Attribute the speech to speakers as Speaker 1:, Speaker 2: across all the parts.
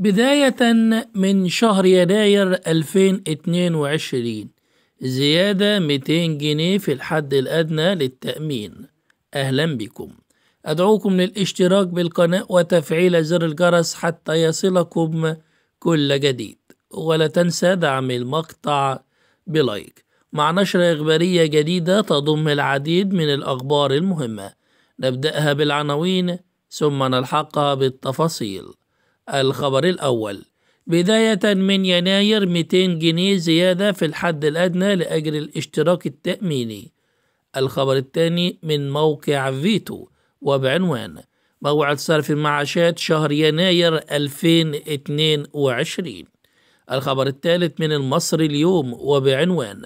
Speaker 1: بداية من شهر يناير 2022 زيادة 200 جنيه في الحد الأدنى للتأمين أهلا بكم أدعوكم للاشتراك بالقناة وتفعيل زر الجرس حتى يصلكم كل جديد ولا تنسى دعم المقطع بلايك مع نشرة إخبارية جديدة تضم العديد من الأخبار المهمة نبدأها بالعناوين ثم نلحقها بالتفاصيل الخبر الأول بداية من يناير 200 جنيه زيادة في الحد الأدنى لأجل الاشتراك التأميني الخبر الثاني من موقع فيتو وبعنوان موعد صرف المعاشات شهر يناير 2022 الخبر الثالث من المصري اليوم وبعنوان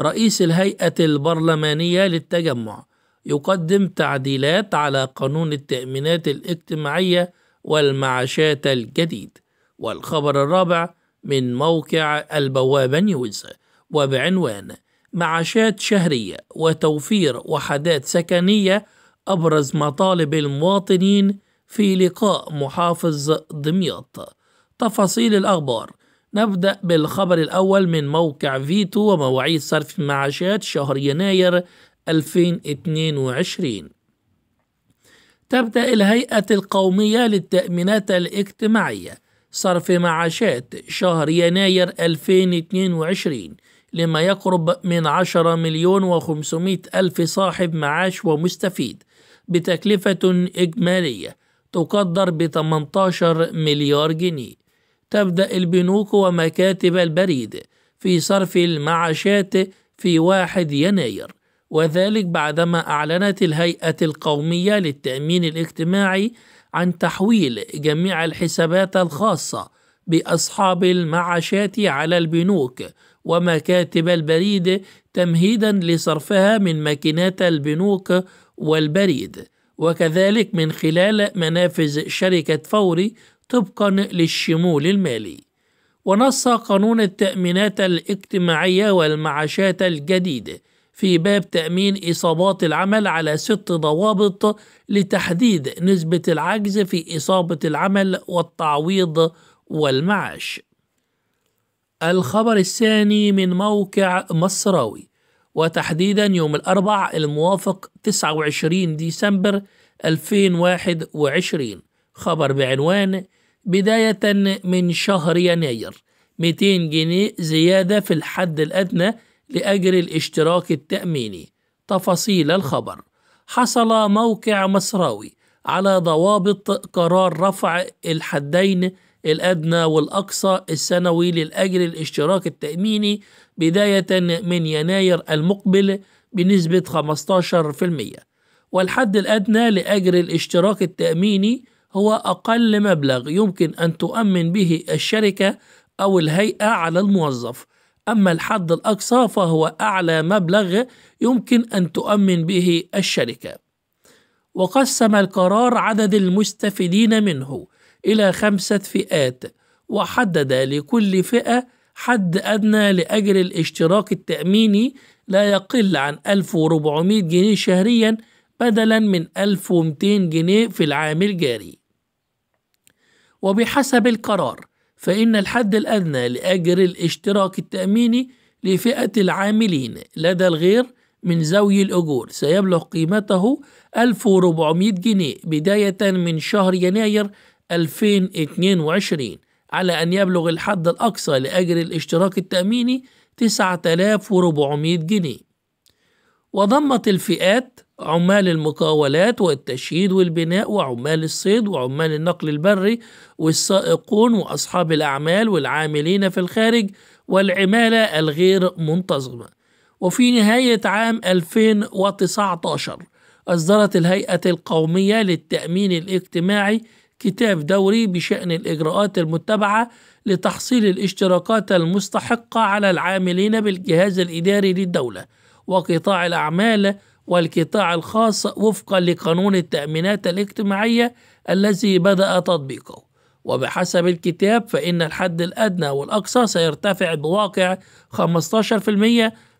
Speaker 1: رئيس الهيئة البرلمانية للتجمع يقدم تعديلات على قانون التأمينات الاجتماعية والمعاشات الجديد والخبر الرابع من موقع البوابة نيوز وبعنوان معاشات شهرية وتوفير وحدات سكنية أبرز مطالب المواطنين في لقاء محافظ دمياط تفاصيل الأخبار نبدأ بالخبر الأول من موقع فيتو ومواعيد صرف معاشات شهر يناير 2022 تبدأ الهيئة القومية للتأمينات الاجتماعية صرف معاشات شهر يناير 2022 لما يقرب من 10 مليون و500 ألف صاحب معاش ومستفيد بتكلفة إجمالية تقدر ب 18 مليار جنيه تبدأ البنوك ومكاتب البريد في صرف المعاشات في 1 يناير وذلك بعدما أعلنت الهيئة القومية للتأمين الاجتماعي عن تحويل جميع الحسابات الخاصة بأصحاب المعاشات على البنوك ومكاتب البريد تمهيدا لصرفها من ماكينات البنوك والبريد وكذلك من خلال منافذ شركة فوري طبقا للشمول المالي ونص قانون التأمينات الاجتماعية والمعاشات الجديد في باب تأمين إصابات العمل على ست ضوابط لتحديد نسبة العجز في إصابة العمل والتعويض والمعاش. الخبر الثاني من موقع مصراوي وتحديدا يوم الأربع الموافق 29 ديسمبر 2021 خبر بعنوان بداية من شهر يناير 200 جنيه زيادة في الحد الأدنى لأجل الاشتراك التأميني تفاصيل الخبر حصل موقع مصراوي على ضوابط قرار رفع الحدين الأدنى والأقصى السنوي للأجر الاشتراك التأميني بداية من يناير المقبل بنسبة 15% والحد الأدنى لأجر الاشتراك التأميني هو أقل مبلغ يمكن أن تؤمن به الشركة أو الهيئة على الموظف أما الحد الأقصى فهو أعلى مبلغ يمكن أن تؤمن به الشركة وقسم القرار عدد المستفيدين منه إلى خمسة فئات وحدد لكل فئة حد أدنى لأجر الاشتراك التأميني لا يقل عن 1400 جنيه شهريا بدلا من 1200 جنيه في العام الجاري وبحسب القرار فإن الحد الأدنى لأجر الاشتراك التأميني لفئة العاملين لدى الغير من زوي الأجور سيبلغ قيمته 1400 جنيه بداية من شهر يناير 2022 على أن يبلغ الحد الأقصى لأجر الاشتراك التأميني 9400 جنيه وضمت الفئات عمال المقاولات والتشييد والبناء وعمال الصيد وعمال النقل البري والسائقون واصحاب الاعمال والعاملين في الخارج والعماله الغير منتظمه. وفي نهايه عام 2019 اصدرت الهيئه القوميه للتامين الاجتماعي كتاب دوري بشان الاجراءات المتبعه لتحصيل الاشتراكات المستحقه على العاملين بالجهاز الاداري للدوله وقطاع الاعمال والقطاع الخاص وفقا لقانون التأمينات الاجتماعية الذي بدأ تطبيقه وبحسب الكتاب فإن الحد الأدنى والأقصى سيرتفع بواقع 15%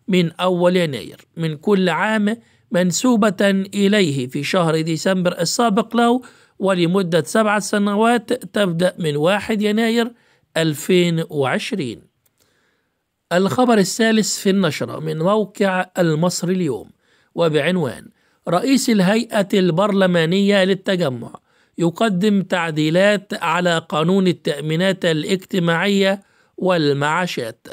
Speaker 1: من أول يناير من كل عام منسوبة إليه في شهر ديسمبر السابق له ولمدة سبعة سنوات تبدأ من 1 يناير 2020 الخبر الثالث في النشرة من موقع المصري اليوم وبعنوان رئيس الهيئة البرلمانية للتجمع يقدم تعديلات على قانون التأمينات الاجتماعية والمعاشات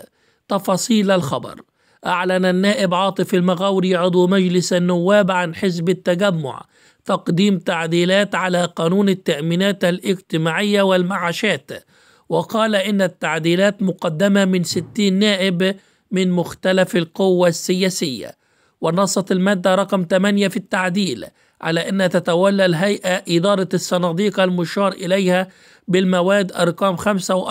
Speaker 1: تفاصيل الخبر أعلن النائب عاطف المغاوري عضو مجلس النواب عن حزب التجمع تقديم تعديلات على قانون التأمينات الاجتماعية والمعاشات وقال إن التعديلات مقدمة من 60 نائب من مختلف القوى السياسية ونصت المادة رقم 8 في التعديل على أن تتولى الهيئة إدارة الصناديق المشار إليها بالمواد أرقام 5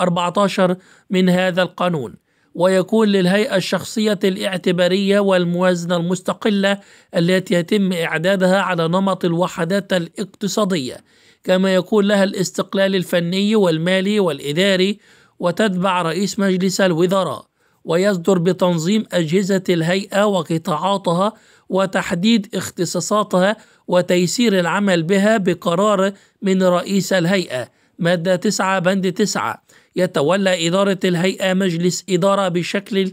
Speaker 1: و14 من هذا القانون ويكون للهيئة الشخصية الاعتبارية والموازنة المستقلة التي يتم إعدادها على نمط الوحدات الاقتصادية كما يكون لها الاستقلال الفني والمالي والإداري وتتبع رئيس مجلس الوزراء ويصدر بتنظيم أجهزة الهيئة وقطاعاتها وتحديد اختصاصاتها وتيسير العمل بها بقرار من رئيس الهيئة مادة 9 بند 9 يتولى إدارة الهيئة مجلس إدارة بشكل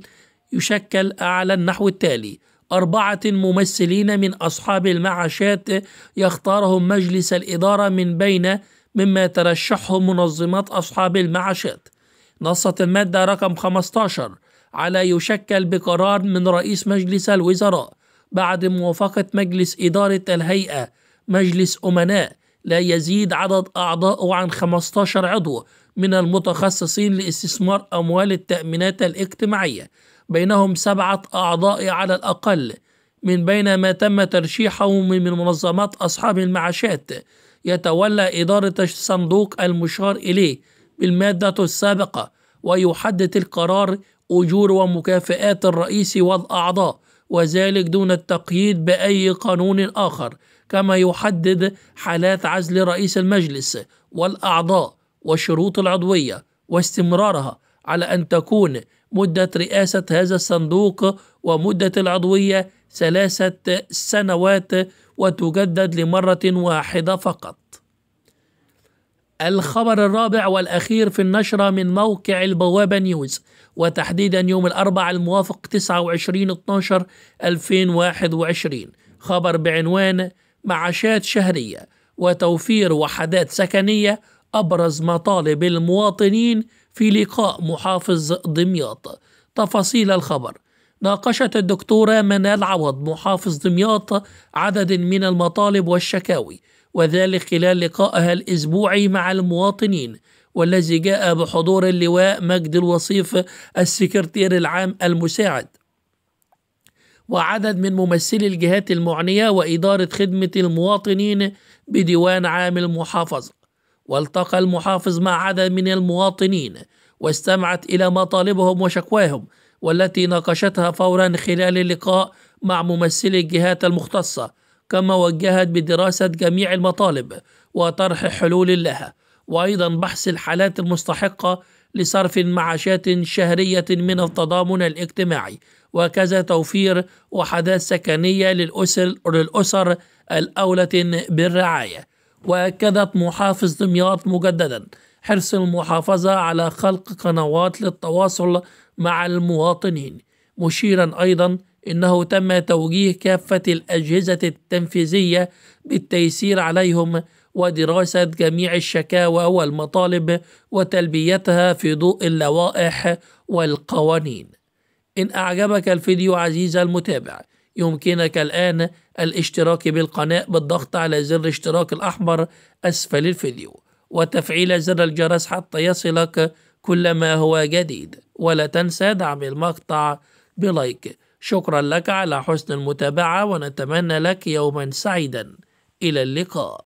Speaker 1: يشكل على النحو التالي أربعة ممثلين من أصحاب المعاشات يختارهم مجلس الإدارة من بين مما ترشحه منظمات أصحاب المعاشات نصت المادة رقم 15 على يشكل بقرار من رئيس مجلس الوزراء بعد موافقة مجلس إدارة الهيئة مجلس أمناء لا يزيد عدد أعضائه عن 15 عضو من المتخصصين لاستثمار أموال التأمينات الاجتماعية بينهم سبعة أعضاء على الأقل من بين ما تم ترشيحهم من منظمات أصحاب المعاشات يتولى إدارة الصندوق المشار إليه بالمادة السابقة ويحدد القرار أجور ومكافآت الرئيس والأعضاء وذلك دون التقييد بأي قانون آخر كما يحدد حالات عزل رئيس المجلس والأعضاء وشروط العضوية واستمرارها على أن تكون مدة رئاسة هذا الصندوق ومدة العضوية ثلاثة سنوات وتجدد لمرة واحدة فقط الخبر الرابع والأخير في النشرة من موقع البوابة نيوز وتحديدا يوم الأربعاء الموافق 29 12 2021 خبر بعنوان معاشات شهرية وتوفير وحدات سكنية أبرز مطالب المواطنين في لقاء محافظ دمياط تفاصيل الخبر ناقشت الدكتورة منال عوض محافظ دمياط عدد من المطالب والشكاوي وذلك خلال لقائها الأسبوعي مع المواطنين والذي جاء بحضور اللواء مجد الوصيف السكرتير العام المساعد وعدد من ممثلي الجهات المعنية وإدارة خدمة المواطنين بديوان عام المحافظة والتقى المحافظ مع عدد من المواطنين واستمعت إلى مطالبهم وشكواهم والتي ناقشتها فورا خلال اللقاء مع ممثلي الجهات المختصة كما وجهت بدراسة جميع المطالب وطرح حلول لها وأيضا بحث الحالات المستحقة لصرف معاشات شهرية من التضامن الاجتماعي وكذا توفير وحدات سكنية للأسر, للأسر الأولة بالرعاية وأكدت محافظ دمياط مجددا حرص المحافظة على خلق قنوات للتواصل مع المواطنين مشيرا أيضا إنه تم توجيه كافة الأجهزة التنفيذية بالتيسير عليهم ودراسة جميع الشكاوى والمطالب وتلبيتها في ضوء اللوائح والقوانين. إن أعجبك الفيديو عزيزي المتابع، يمكنك الآن الاشتراك بالقناة بالضغط على زر الاشتراك الأحمر أسفل الفيديو، وتفعيل زر الجرس حتى يصلك كل ما هو جديد، ولا تنسى دعم المقطع بلايك. شكرا لك على حسن المتابعة ونتمنى لك يوما سعيدا إلى اللقاء